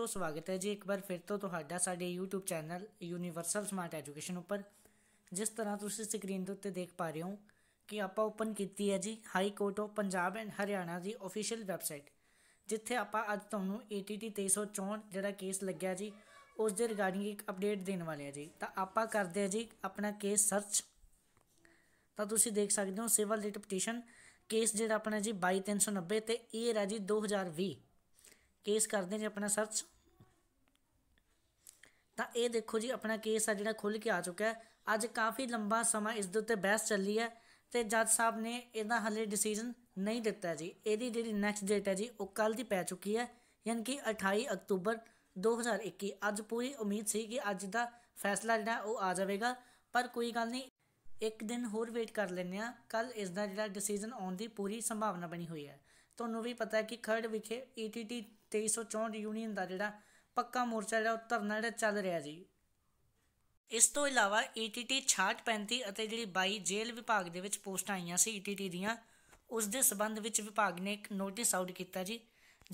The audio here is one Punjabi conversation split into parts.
ਤੋਂ ਸਵਾਗਤ ਹੈ ਜੀ ਇੱਕ ਵਾਰ ਫਿਰ ਤੋਂ ਤੁਹਾਡਾ ਸਾਡੇ YouTube channel universal smart education ਉੱਪਰ ਜਿਸ ਤਰ੍ਹਾਂ ਤੁਸੀਂ ਸਕਰੀਨ ਦੇ ਉੱਤੇ ਦੇਖ ਪਾ ਰਹੇ ਹੋ ਕਿ ਆਪਾਂ ਓਪਨ ਕੀਤੀ ਹੈ ਜੀ high court of Punjab and Haryana ਦੀ ਅਫੀਸ਼ੀਅਲ ਵੈਬਸਾਈਟ ਜਿੱਥੇ ਆਪਾਂ ਅੱਜ ਤੁਹਾਨੂੰ ATT 2364 ਜਿਹੜਾ ਕੇਸ ਲੱਗਿਆ ਜੀ ਉਸ ਦੇ ਰਿਗਾਰਡਿੰਗ ਇੱਕ ਅਪਡੇਟ ਦੇਣ ਵਾਲੇ ਆ ਜੀ ਤਾਂ ਆਪਾਂ ਕਰਦੇ ਆ ਜੀ ਆਪਣਾ ਕੇਸ ਸਰਚ ਤਾਂ ਤੁਸੀਂ ਦੇਖ ਸਕਦੇ ਹੋ ਸਿਵਲ ਰਿਟ ਪਟੀਸ਼ਨ ਕੇਸ ਜਿਹੜਾ ਆਪਣਾ ਜੀ 22390 ਤੇ ਇਹ ਰਾਜੀ ਜੀ 2020 ਕੇਸ ਕਰਦੇ ਜੀ ਆਪਣਾ ਸਰਚ ਤਾਂ ਇਹ ਦੇਖੋ ਜੀ ਆਪਣਾ ਕੇਸ ਆ ਜਿਹੜਾ ਖੁੱਲ ਕੇ ਆ ਚੁੱਕਾ ਹੈ ਅੱਜ ਕਾਫੀ ਲੰਬਾ ਸਮਾਂ ਇਸ ਦੇ ਉੱਤੇ ਬਹਿਸ ਚੱਲੀ ਹੈ ਤੇ ਜੱਜ ਸਾਹਿਬ ਨੇ ਇਹਦਾ ਹਲੇ ਡਿਸੀਜਨ ਨਹੀਂ ਦਿੱਤਾ ਜੀ ਇਹਦੀ ਜਿਹੜੀ ਨੈਕਸਟ ਡੇਟ ਹੈ ਜੀ ਉਹ ਕੱਲ ਦੀ ਪੈ ਚੁੱਕੀ ਹੈ ਯਾਨਕਿ 28 ਅਕਤੂਬਰ 2021 ਅੱਜ ਪੂਰੀ ਉਮੀਦ ਸੀ ਕਿ ਅੱਜ ਦਾ ਫੈਸਲਾ ਜਿਹੜਾ ਉਹ ਆ ਜਾਵੇਗਾ ਪਰ ਕੋਈ ਗੱਲ ਨਹੀਂ ਇੱਕ ਦਿਨ ਹੋਰ ਵੇਟ ਕਰ ਲੈਂਦੇ ਆ ਕੱਲ ਇਸ ਦਾ ਜਿਹੜਾ ਡਿਸੀਜਨ ਆਉਣ ਦੀ ਪੂਰੀ ਸੰਭਾਵਨਾ ਬਣੀ ਹੋਈ ਹੈ ਤੁਹਾਨੂੰ ਵੀ ਪਤਾ ਹੈ ਕਿ ਖਰੜ ਵਿਖੇ ETT 2364 ਯੂਨੀਅਨ ਦਾ ਜਿਹੜਾ ਪੱਕਾ ਮੋਰਚਾ ਜਿਹੜਾ ਉਹ ਧਰਨਾ ਜਿਹੜਾ ਚੱਲ ਰਿਹਾ ਜੀ ਇਸ ਤੋਂ ਇਲਾਵਾ ETT 6635 ਅਤੇ ਜਿਹੜੀ 22 ਜੇਲ੍ਹ ਵਿਭਾਗ ਦੇ ਵਿੱਚ ਪੋਸਟਾਂ ਆਈਆਂ ਸੀ ETT ਦੀਆਂ ਉਸ ਦੇ ਸਬੰਧ ਵਿੱਚ ਵਿਭਾਗ ਨੇ ਇੱਕ ਨੋਟਿਸ ਆਊਟ ਕੀਤਾ ਜੀ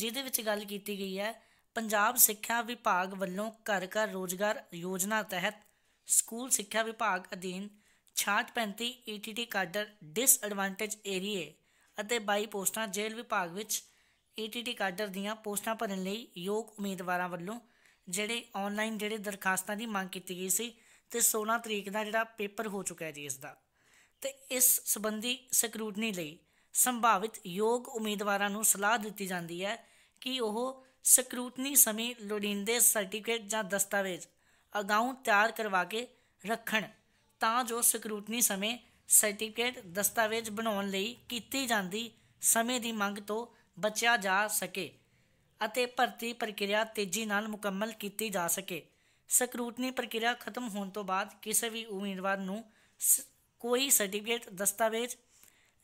ਜਿਹਦੇ ਵਿੱਚ ਗੱਲ ਕੀਤੀ ਗਈ ਹੈ ਪੰਜਾਬ ਸਿੱਖਿਆ ਵਿਭਾਗ ਵੱਲੋਂ ਘਰ ਘਰ ਰੋਜ਼ਗਾਰ ਯੋਜਨਾ ਤਹਿਤ ਸਕੂਲ ਸਿੱਖਿਆ ਵਿਭਾਗ ਅਧੀਨ 6635 ETT ਕਾਡਰ ਡਿਸਐਡਵਾਂਟੇਜ ਏਰੀਏ ਅਤੇ 22 ਪੋਸਟਾਂ ਜੇਲ੍ਹ ਵਿਭਾਗ ਵਿੱਚ ਏਟੀਟੀ ਕਾਡਰ ਦੀਆਂ ਪੋਸਟਾਂ ਭਰਨ ਲਈ ਯੋਗ ਉਮੀਦਵਾਰਾਂ ਵੱਲੋਂ ਜਿਹੜੇ ਆਨਲਾਈਨ ਜਿਹੜੇ ਦਰਖਾਸਤਾਂ ਦੀ ਮੰਗ ਕੀਤੀ ਗਈ ਸੀ ਤੇ 16 ਤਰੀਕ ਦਾ ਜਿਹੜਾ ਪੇਪਰ ਹੋ ਚੁੱਕਾ ਹੈ ਜੀ ਇਸ ਦਾ ਤੇ ਇਸ ਸੰਬੰਧੀ ਸਕਰੂਟਨੀ ਲਈ ਸੰਭਾਵਿਤ ਯੋਗ ਉਮੀਦਵਾਰਾਂ ਨੂੰ ਸਲਾਹ ਦਿੱਤੀ ਜਾਂਦੀ ਹੈ ਕਿ ਉਹ ਸਕਰੂਟਨੀ ਸਮੇਂ ਲੋੜੀਂਦੇ ਸਰਟੀਫਿਕੇਟ ਜਾਂ ਦਸਤਾਵੇਜ਼ ਅਗਾਊਂ ਤਿਆਰ ਕਰਵਾ ਕੇ ਰੱਖਣ ਤਾਂ ਜੋ ਸਕਰੂਟਨੀ ਸਮੇਂ ਸਰਟੀਫਿਕੇਟ ਦਸਤਾਵੇਜ਼ ਬਣਾਉਣ ਲਈ ਕੀਤੀ ਜਾਂਦੀ ਸਮੇਂ ਦੀ ਮੰਗ ਤੋਂ ਬਚਿਆ ਜਾ ਸਕੇ ਅਤੇ ਭਰਤੀ ਪ੍ਰਕਿਰਿਆ ਤੇਜ਼ੀ ਨਾਲ ਮੁਕੰਮਲ ਕੀਤੀ ਜਾ ਸਕੇ ਸਕਰੂਟਨੀ ਪ੍ਰਕਿਰਿਆ ਖਤਮ ਹੋਣ ਤੋਂ ਬਾਅਦ ਕਿਸੇ ਵੀ ਉਮੀਦਵਾਰ ਨੂੰ ਕੋਈ ਸਰਟੀਫਿਕੇਟ ਦਸਤਾਵੇਜ਼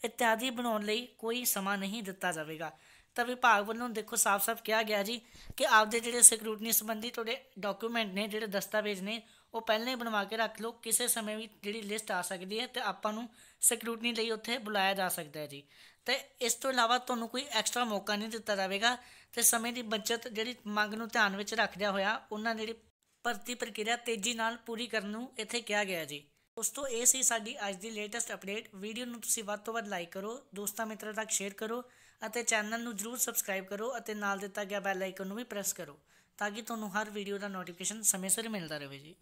ਇਤਿਆਦੀ ਬਣਾਉਣ ਲਈ ਕੋਈ ਸਮਾਂ ਨਹੀਂ ਦਿੱਤਾ ਜਾਵੇਗਾ ਤਾਂ ਵਿਭਾਗ ਵੱਲੋਂ ਦੇਖੋ ਸਾਫ਼-ਸਾਫ਼ ਕਿਹਾ ਗਿਆ ਜੀ ਕਿ ਆਪਦੇ ਜਿਹੜੇ ਸਿਕਿਉਰਿਟੀ ਸੰਬੰਧੀ ਤੁਹਾਡੇ ਡਾਕੂਮੈਂਟ ਨੇ ਜਿਹੜੇ ਦਸਤਾਵੇਜ਼ ਨੇ ਉਹ ਪਹਿਲਾਂ ਹੀ ਬਣਵਾ ਕੇ ਰੱਖ ਲਓ ਕਿਸੇ ਸਮੇਂ ਵੀ ਜਿਹੜੀ ਲਿਸਟ ਆ ਸਕਦੀ ਹੈ ਤੇ ਆਪਾਂ ਨੂੰ ਸਿਕਿਉਰਿਟੀ ਲਈ ਉੱਥੇ ਬੁਲਾਇਆ ਜਾ ਸਕਦਾ ਹੈ ਜੀ ਤੇ ਇਸ ਤੋਂ ਇਲਾਵਾ ਤੁਹਾਨੂੰ ਕੋਈ ਐਕਸਟਰਾ ਮੌਕਾ ਨਹੀਂ ਦਿੱਤਾ ਜਾਵੇਗਾ ਤੇ ਸਮੇਂ ਦੀ ਬਚਤ ਜਿਹੜੀ ਮੰਗ ਨੂੰ ਧਿਆਨ ਵਿੱਚ ਰੱਖਦਿਆ ਹੋਇਆ ਉਹਨਾਂ ਜਿਹੜੀ ਭਰਤੀ ਪ੍ਰਕਿਰਿਆ ਤੇਜ਼ੀ ਨਾਲ ਪੂਰੀ ਕਰਨ ਨੂੰ ਇੱਥੇ ਕਿਹਾ ਗਿਆ ਜੀ ਦੋਸਤੋ ਇਹ ਸੀ ਸਾਡੀ ਅੱਜ ਦੀ ਲੇਟੈਸਟ ਅਪਡੇਟ ਵੀਡੀਓ ਨੂੰ ਤੁਸੀਂ ਵੱਧ ਤੋਂ ਵੱਧ ਲਾਈਕ ਕਰੋ ਦੋਸਤਾਂ ਮਿੱਤਰਾਂ ਤੱਕ ਸ਼ੇਅਰ ਕਰੋ ਅਤੇ ਚੈਨਲ ਨੂੰ ਜਰੂਰ ਸਬਸਕ੍ਰਾਈਬ ਕਰੋ ਅਤੇ ਨਾਲ ਦਿੱਤਾ ਗਿਆ ਬੈਲ ਆਈਕਨ ਨੂੰ ਵੀ ਪ੍ਰੈਸ ਕਰੋ ਤਾਂ ਕਿ ਤੁਹਾਨੂੰ ਹਰ ਵੀਡੀਓ ਦਾ ਨੋਟੀਫਿਕੇਸ਼ਨ ਸਮੇਂ ਸਿਰ ਮਿਲਦਾ ਰਹੇ ਜੀ